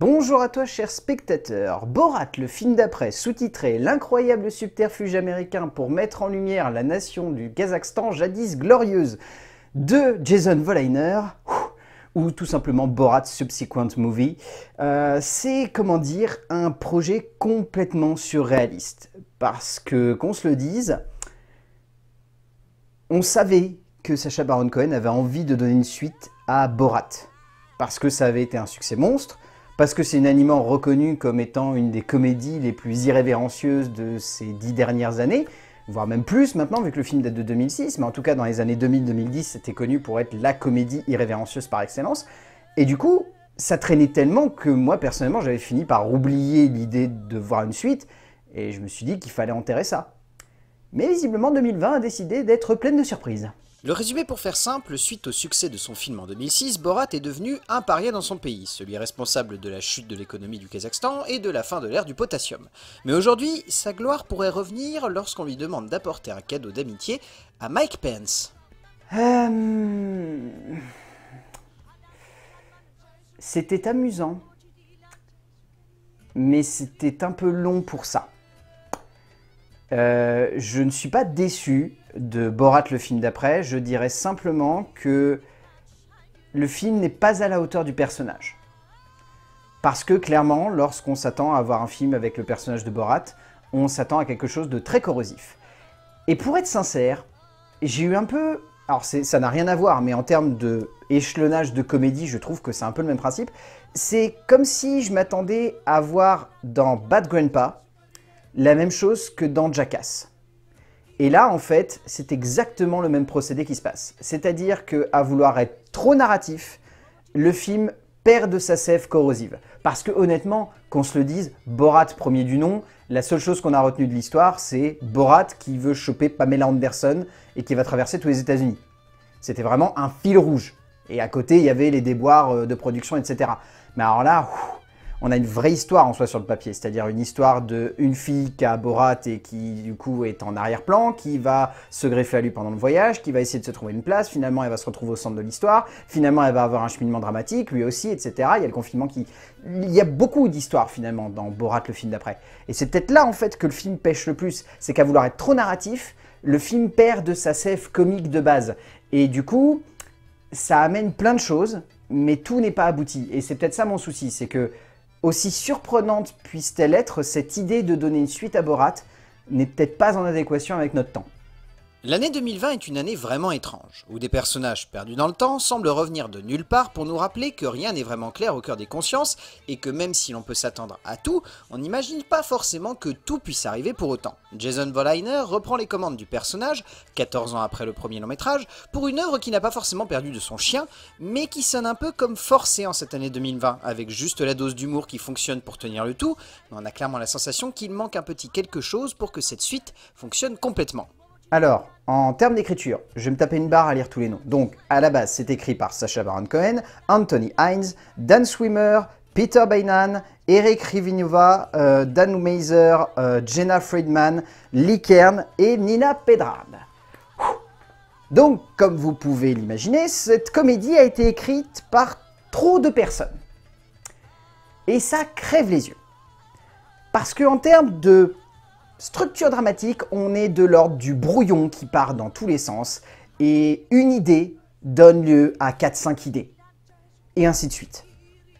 Bonjour à toi chers spectateurs Borat, le film d'après, sous-titré L'incroyable subterfuge américain pour mettre en lumière la nation du Kazakhstan jadis glorieuse de Jason Voliner, ou tout simplement Borat Subsequent Movie, euh, c'est comment dire un projet complètement surréaliste. Parce que qu'on se le dise, on savait que Sacha Baron Cohen avait envie de donner une suite à Borat. Parce que ça avait été un succès monstre, parce que c'est unanimement reconnu comme étant une des comédies les plus irrévérencieuses de ces dix dernières années, voire même plus maintenant, vu que le film date de 2006, mais en tout cas dans les années 2000-2010, c'était connu pour être la comédie irrévérencieuse par excellence. Et du coup, ça traînait tellement que moi, personnellement, j'avais fini par oublier l'idée de voir une suite, et je me suis dit qu'il fallait enterrer ça. Mais visiblement, 2020 a décidé d'être pleine de surprises. Le résumé pour faire simple, suite au succès de son film en 2006, Borat est devenu un paria dans son pays, celui responsable de la chute de l'économie du Kazakhstan et de la fin de l'ère du potassium. Mais aujourd'hui, sa gloire pourrait revenir lorsqu'on lui demande d'apporter un cadeau d'amitié à Mike Pence. Euh, c'était amusant, mais c'était un peu long pour ça. Euh, je ne suis pas déçu, de Borat le film d'après, je dirais simplement que le film n'est pas à la hauteur du personnage. Parce que clairement, lorsqu'on s'attend à voir un film avec le personnage de Borat, on s'attend à quelque chose de très corrosif. Et pour être sincère, j'ai eu un peu... Alors ça n'a rien à voir, mais en termes de échelonnage de comédie, je trouve que c'est un peu le même principe. C'est comme si je m'attendais à voir dans Bad Grandpa la même chose que dans Jackass. Et là, en fait, c'est exactement le même procédé qui se passe. C'est-à-dire qu'à vouloir être trop narratif, le film perd de sa sève corrosive. Parce que honnêtement, qu'on se le dise, Borat premier du nom, la seule chose qu'on a retenue de l'histoire, c'est Borat qui veut choper Pamela Anderson et qui va traverser tous les États-Unis. C'était vraiment un fil rouge. Et à côté, il y avait les déboires euh, de production, etc. Mais alors là, on a une vraie histoire en soi sur le papier, c'est-à-dire une histoire de une fille qui a Borat et qui du coup est en arrière-plan, qui va se greffer à lui pendant le voyage, qui va essayer de se trouver une place, finalement elle va se retrouver au centre de l'histoire, finalement elle va avoir un cheminement dramatique, lui aussi, etc. Il y a le confinement qui... Il y a beaucoup d'histoires finalement dans Borat le film d'après. Et c'est peut-être là en fait que le film pêche le plus, c'est qu'à vouloir être trop narratif, le film perd de sa sève comique de base. Et du coup, ça amène plein de choses, mais tout n'est pas abouti. Et c'est peut-être ça mon souci, c'est que aussi surprenante puisse-t-elle être, cette idée de donner une suite à Borat n'est peut-être pas en adéquation avec notre temps. L'année 2020 est une année vraiment étrange, où des personnages perdus dans le temps semblent revenir de nulle part pour nous rappeler que rien n'est vraiment clair au cœur des consciences, et que même si l'on peut s'attendre à tout, on n'imagine pas forcément que tout puisse arriver pour autant. Jason Voliner reprend les commandes du personnage, 14 ans après le premier long métrage, pour une œuvre qui n'a pas forcément perdu de son chien, mais qui sonne un peu comme forcée en cette année 2020, avec juste la dose d'humour qui fonctionne pour tenir le tout, mais on a clairement la sensation qu'il manque un petit quelque chose pour que cette suite fonctionne complètement. Alors, en termes d'écriture, je vais me taper une barre à lire tous les noms. Donc, à la base, c'est écrit par Sacha Baron Cohen, Anthony Hines, Dan Swimmer, Peter Bainan, Eric Rivinova, euh, Dan Mazer, euh, Jenna Friedman, Lee Kern et Nina Pedran. Donc, comme vous pouvez l'imaginer, cette comédie a été écrite par trop de personnes. Et ça crève les yeux. Parce qu'en termes de Structure dramatique, on est de l'ordre du brouillon qui part dans tous les sens, et une idée donne lieu à 4-5 idées, et ainsi de suite.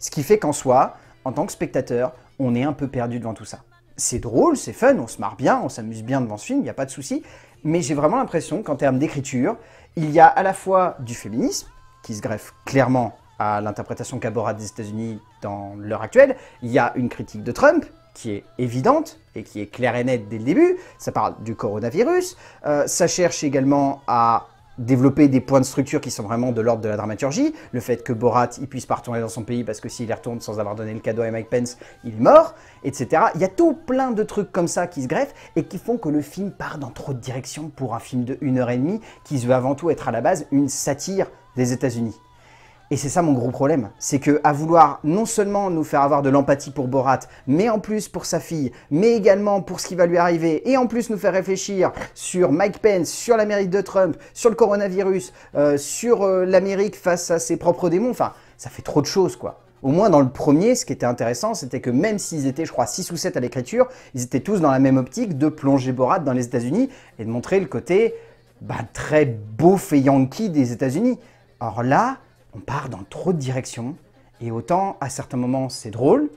Ce qui fait qu'en soi, en tant que spectateur, on est un peu perdu devant tout ça. C'est drôle, c'est fun, on se marre bien, on s'amuse bien devant ce film, il n'y a pas de souci, mais j'ai vraiment l'impression qu'en termes d'écriture, il y a à la fois du féminisme, qui se greffe clairement à l'interprétation caborat des États-Unis dans l'heure actuelle, il y a une critique de Trump, qui est évidente et qui est claire et nette dès le début. Ça parle du coronavirus. Euh, ça cherche également à développer des points de structure qui sont vraiment de l'ordre de la dramaturgie. Le fait que Borat il puisse pas retourner dans son pays parce que s'il y retourne sans avoir donné le cadeau à Mike Pence, il meurt, etc. Il y a tout plein de trucs comme ça qui se greffent et qui font que le film part dans trop de directions pour un film de 1 heure et demie qui veut avant tout être à la base une satire des États-Unis. Et c'est ça mon gros problème, c'est que à vouloir non seulement nous faire avoir de l'empathie pour Borat, mais en plus pour sa fille, mais également pour ce qui va lui arriver, et en plus nous faire réfléchir sur Mike Pence, sur l'Amérique de Trump, sur le coronavirus, euh, sur euh, l'Amérique face à ses propres démons, enfin, ça fait trop de choses quoi. Au moins dans le premier, ce qui était intéressant, c'était que même s'ils étaient, je crois, 6 ou 7 à l'écriture, ils étaient tous dans la même optique de plonger Borat dans les États-Unis et de montrer le côté bah, très beau fait yankee des États-Unis. Or là, on part dans trop de directions, et autant à certains moments c'est drôle,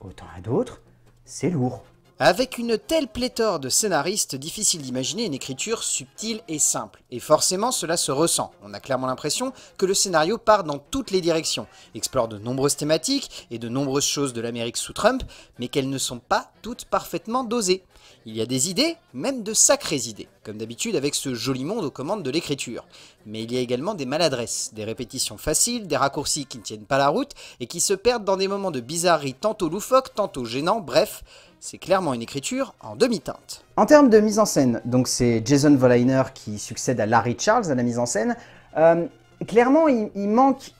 autant à d'autres c'est lourd. Avec une telle pléthore de scénaristes, difficile d'imaginer une écriture subtile et simple. Et forcément, cela se ressent. On a clairement l'impression que le scénario part dans toutes les directions, explore de nombreuses thématiques et de nombreuses choses de l'Amérique sous Trump, mais qu'elles ne sont pas toutes parfaitement dosées. Il y a des idées, même de sacrées idées, comme d'habitude avec ce joli monde aux commandes de l'écriture. Mais il y a également des maladresses, des répétitions faciles, des raccourcis qui ne tiennent pas la route et qui se perdent dans des moments de bizarrerie tantôt loufoque, tantôt gênant, bref, c'est clairement une écriture en demi-teinte. En termes de mise en scène, donc c'est Jason Voliner qui succède à Larry Charles à la mise en scène, euh, clairement il, il, manque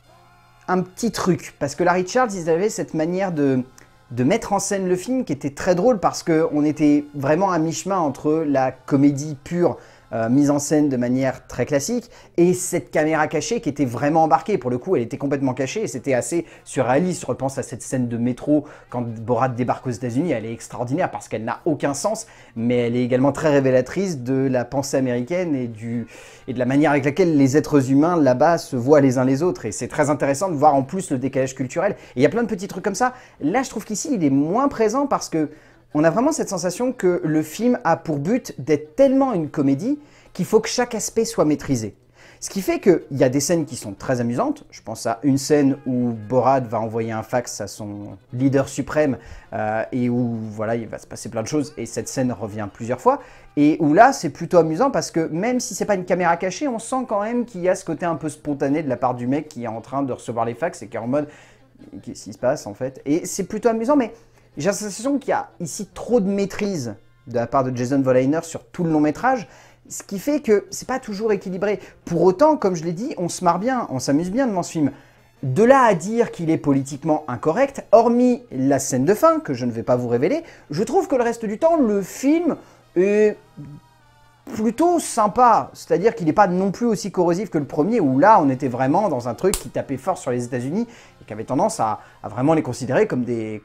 un petit truc, parce que Larry Charles, ils avaient cette manière de de mettre en scène le film qui était très drôle parce qu'on était vraiment à mi-chemin entre la comédie pure euh, mise en scène de manière très classique, et cette caméra cachée qui était vraiment embarquée. Pour le coup, elle était complètement cachée et c'était assez surréaliste. Repense à cette scène de métro quand Borat débarque aux États-Unis, elle est extraordinaire parce qu'elle n'a aucun sens, mais elle est également très révélatrice de la pensée américaine et, du, et de la manière avec laquelle les êtres humains là-bas se voient les uns les autres. Et c'est très intéressant de voir en plus le décalage culturel. Et il y a plein de petits trucs comme ça. Là, je trouve qu'ici, il est moins présent parce que on a vraiment cette sensation que le film a pour but d'être tellement une comédie qu'il faut que chaque aspect soit maîtrisé. Ce qui fait qu'il y a des scènes qui sont très amusantes. Je pense à une scène où Borat va envoyer un fax à son leader suprême euh, et où voilà, il va se passer plein de choses et cette scène revient plusieurs fois. Et où là, c'est plutôt amusant parce que même si c'est pas une caméra cachée, on sent quand même qu'il y a ce côté un peu spontané de la part du mec qui est en train de recevoir les fax et qui est en mode qu'est-ce qui se passe en fait. Et c'est plutôt amusant, mais j'ai la sensation qu'il y a ici trop de maîtrise de la part de Jason Volainer sur tout le long métrage, ce qui fait que c'est pas toujours équilibré. Pour autant, comme je l'ai dit, on se marre bien, on s'amuse bien devant ce film. De là à dire qu'il est politiquement incorrect, hormis la scène de fin, que je ne vais pas vous révéler, je trouve que le reste du temps, le film est plutôt sympa. C'est-à-dire qu'il n'est pas non plus aussi corrosif que le premier, où là, on était vraiment dans un truc qui tapait fort sur les États-Unis et qui avait tendance à, vraiment les considérer comme des,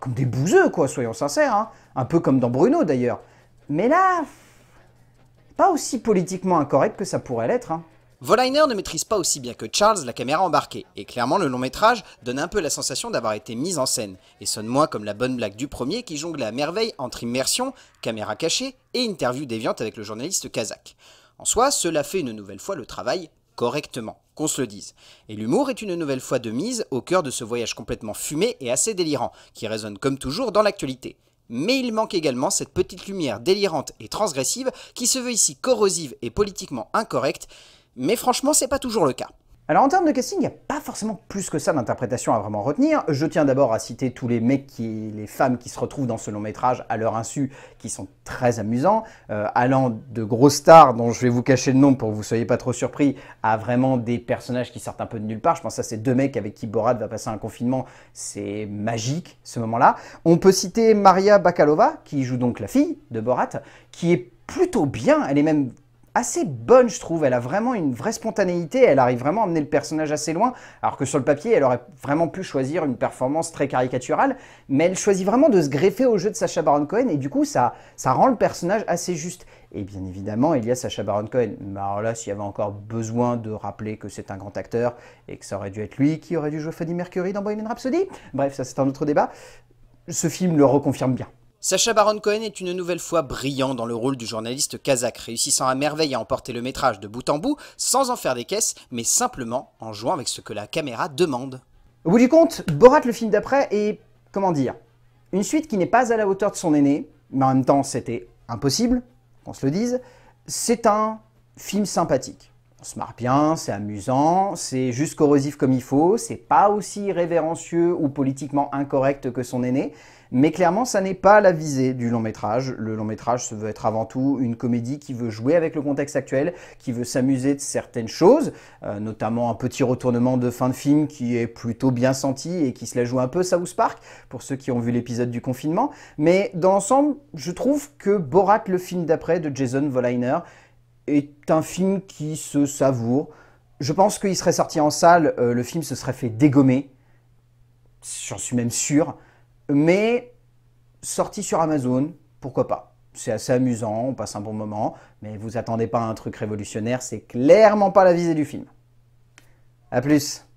comme des bouseux, quoi, soyons sincères. Hein. Un peu comme dans Bruno, d'ailleurs. Mais là, pas aussi politiquement incorrect que ça pourrait l'être. Hein. ne maîtrise pas aussi bien que Charles la caméra embarquée, et clairement le long métrage donne un peu la sensation d'avoir été mis en scène, et sonne moins comme la bonne blague du premier qui jongle à merveille entre immersion, caméra cachée et interview déviante avec le journaliste kazakh. En soi, cela fait une nouvelle fois le travail correctement. On se le dise. Et l'humour est une nouvelle fois de mise au cœur de ce voyage complètement fumé et assez délirant, qui résonne comme toujours dans l'actualité. Mais il manque également cette petite lumière délirante et transgressive qui se veut ici corrosive et politiquement incorrecte, mais franchement c'est pas toujours le cas. Alors en termes de casting, il n'y a pas forcément plus que ça d'interprétation à vraiment retenir. Je tiens d'abord à citer tous les mecs, qui, les femmes qui se retrouvent dans ce long métrage à leur insu, qui sont très amusants, euh, allant de grosses stars dont je vais vous cacher le nom pour que vous soyez pas trop surpris, à vraiment des personnages qui sortent un peu de nulle part. Je pense à ces deux mecs avec qui Borat va passer un confinement. C'est magique ce moment-là. On peut citer Maria Bakalova qui joue donc la fille de Borat, qui est plutôt bien. Elle est même assez bonne, je trouve. Elle a vraiment une vraie spontanéité, elle arrive vraiment à amener le personnage assez loin, alors que sur le papier, elle aurait vraiment pu choisir une performance très caricaturale, mais elle choisit vraiment de se greffer au jeu de Sacha Baron Cohen, et du coup, ça, ça rend le personnage assez juste. Et bien évidemment, il y a Sacha Baron Cohen. Mais alors là, s'il y avait encore besoin de rappeler que c'est un grand acteur, et que ça aurait dû être lui qui aurait dû jouer Fanny Mercury dans Bohemian Rhapsody, bref, ça c'est un autre débat, ce film le reconfirme bien. Sacha Baron Cohen est une nouvelle fois brillant dans le rôle du journaliste kazakh, réussissant à merveille à emporter le métrage de bout en bout, sans en faire des caisses, mais simplement en jouant avec ce que la caméra demande. Au bout du compte, Borat, le film d'après, est, comment dire, une suite qui n'est pas à la hauteur de son aîné, mais en même temps c'était impossible, qu'on se le dise, c'est un film sympathique. On se marre bien, c'est amusant, c'est juste corrosif comme il faut, c'est pas aussi révérencieux ou politiquement incorrect que son aîné, mais clairement, ça n'est pas la visée du long métrage. Le long métrage se veut être avant tout une comédie qui veut jouer avec le contexte actuel, qui veut s'amuser de certaines choses, euh, notamment un petit retournement de fin de film qui est plutôt bien senti et qui se la joue un peu South Park, pour ceux qui ont vu l'épisode du confinement. Mais dans l'ensemble, je trouve que Borat, le film d'après de Jason Voliner, est un film qui se savoure. Je pense qu'il serait sorti en salle, euh, le film se serait fait dégommer. J'en suis même sûr. Mais sorti sur Amazon, pourquoi pas C'est assez amusant, on passe un bon moment, mais vous attendez pas un truc révolutionnaire, c'est clairement pas la visée du film. A plus